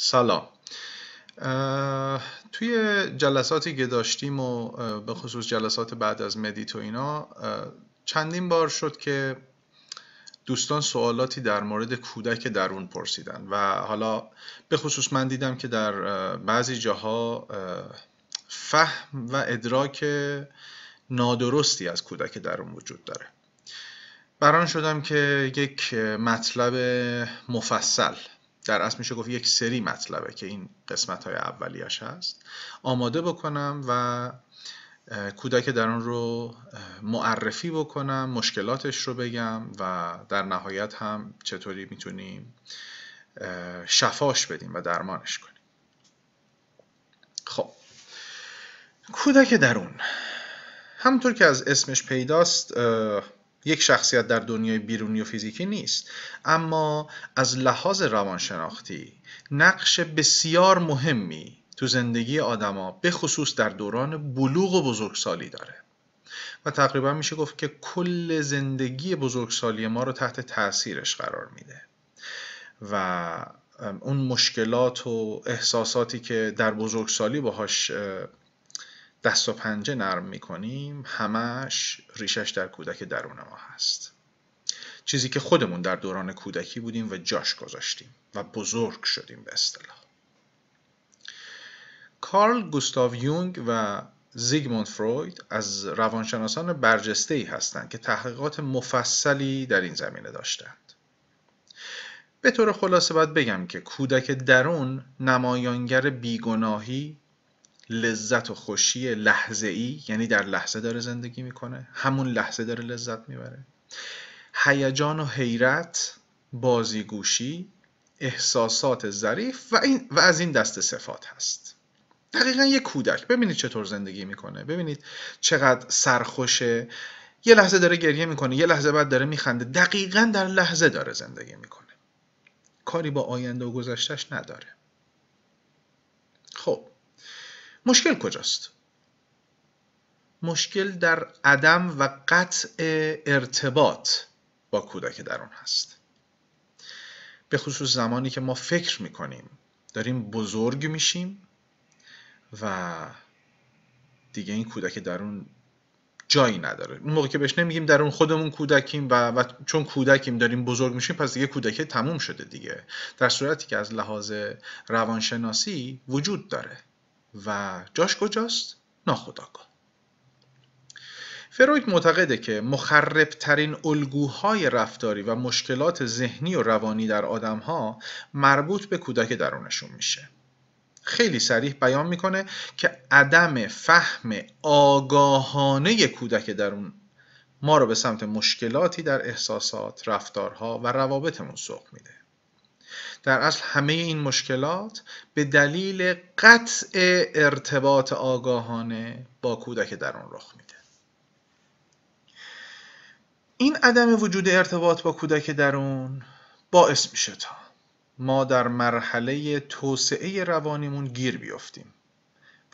سلام توی جلساتی که داشتیم و به خصوص جلسات بعد از مدیت و اینا چندین بار شد که دوستان سوالاتی در مورد کودک درون پرسیدن و حالا به خصوص من دیدم که در بعضی جاها فهم و ادراک نادرستی از کودک درون وجود داره بران شدم که یک مطلب مفصل در اصل میشه گفت یک سری مطلبه که این قسمت های اولیش هست آماده بکنم و کودک درون رو معرفی بکنم مشکلاتش رو بگم و در نهایت هم چطوری میتونیم شفاش بدیم و درمانش کنیم خب کودک درون همونطور که از اسمش پیداست یک شخصیت در دنیای بیرونی و فیزیکی نیست اما از لحاظ روانشناختی نقش بسیار مهمی تو زندگی آدما به خصوص در دوران بلوغ و بزرگسالی داره و تقریبا میشه گفت که کل زندگی بزرگسالی ما رو تحت تاثیرش قرار میده و اون مشکلات و احساساتی که در بزرگسالی باهاش دست و پنجه نرم میکنیم همش ریشش در کودک درون ما هست چیزی که خودمون در دوران کودکی بودیم و جاش گذاشتیم و بزرگ شدیم به اصطلاح کارل گوستاو یونگ و زیگموند فروید از روانشناسان برجسته ای هستند که تحقیقات مفصلی در این زمینه داشتند. به طور خلاصه باید بگم که کودک درون نمایانگر بیگناهی، لذت و خوشی لحظه ای یعنی در لحظه داره زندگی میکنه همون لحظه داره لذت میبره هیجان و حیرت بازیگوشی احساسات ظریف و, و از این دست صفات هست دقیقا یه کودک ببینید چطور زندگی میکنه ببینید چقدر سرخوشه یه لحظه داره گریه میکنه یه لحظه بعد داره میخنده دقیقا در لحظه داره زندگی میکنه کاری با آینده و گذشتش نداره خب مشکل کجاست مشکل در عدم و قطع ارتباط با کودک درون هست به خصوص زمانی که ما فکر میکنیم داریم بزرگ میشیم و دیگه این کودک درون جایی نداره اون موقع که بهش نمیگیم درون خودمون کودکیم و, چون کودکیم داریم بزرگ میشیم پس دیگه کودکی تموم شده دیگه در صورتی که از لحاظ روانشناسی وجود داره و جاش کجاست؟ ناخداگاه فروید معتقده که مخربترین الگوهای رفتاری و مشکلات ذهنی و روانی در آدمها مربوط به کودک درونشون میشه. خیلی سریح بیان میکنه که عدم فهم آگاهانه کودک درون ما رو به سمت مشکلاتی در احساسات، رفتارها و روابطمون سوق میده. در اصل همه این مشکلات به دلیل قطع ارتباط آگاهانه با کودک درون رخ میده این عدم وجود ارتباط با کودک درون باعث میشه تا ما در مرحله توسعه روانیمون گیر بیافتیم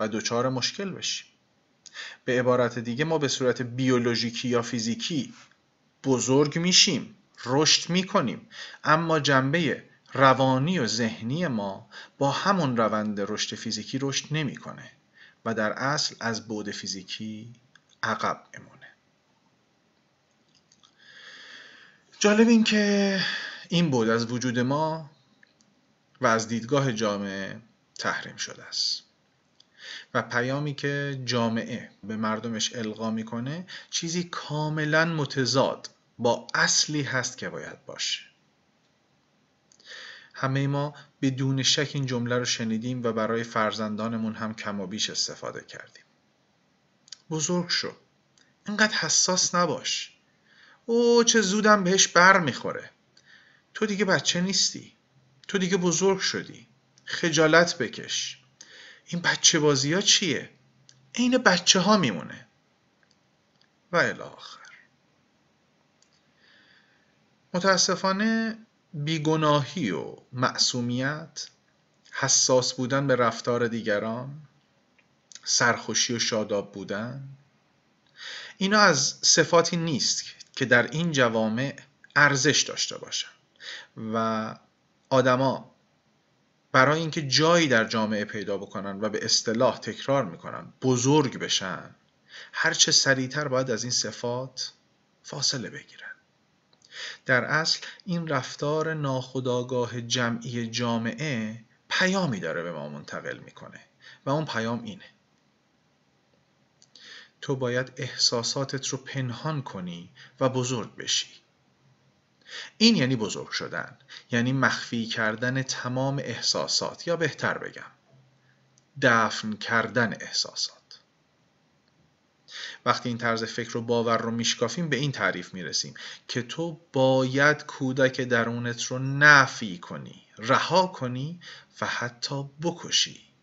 و دچار مشکل بشیم به عبارت دیگه ما به صورت بیولوژیکی یا فیزیکی بزرگ میشیم رشد میکنیم اما جنبه روانی و ذهنی ما با همون روند رشد فیزیکی رشد نمیکنه و در اصل از بود فیزیکی عقب میمونه جالب این که این بود از وجود ما و از دیدگاه جامعه تحریم شده است و پیامی که جامعه به مردمش القا میکنه چیزی کاملا متضاد با اصلی هست که باید باشه همه ما بدون شک این جمله رو شنیدیم و برای فرزندانمون هم کم و بیش استفاده کردیم. بزرگ شو. اینقدر حساس نباش. او چه زودم بهش بر میخوره. تو دیگه بچه نیستی. تو دیگه بزرگ شدی. خجالت بکش. این بچه بازی ها چیه؟ عین بچه ها میمونه. و الی آخر. متاسفانه بیگناهی و معصومیت حساس بودن به رفتار دیگران سرخوشی و شاداب بودن اینا از صفاتی نیست که در این جوامع ارزش داشته باشن و آدما برای اینکه جایی در جامعه پیدا بکنن و به اصطلاح تکرار میکنن بزرگ بشن هرچه سریعتر باید از این صفات فاصله بگیرن در اصل این رفتار ناخودآگاه جمعی جامعه پیامی داره به ما منتقل میکنه و اون پیام اینه تو باید احساساتت رو پنهان کنی و بزرگ بشی این یعنی بزرگ شدن یعنی مخفی کردن تمام احساسات یا بهتر بگم دفن کردن احساسات وقتی این طرز فکر رو باور رو میشکافیم به این تعریف میرسیم که تو باید کودک درونت رو نفی کنی رها کنی و حتی بکشی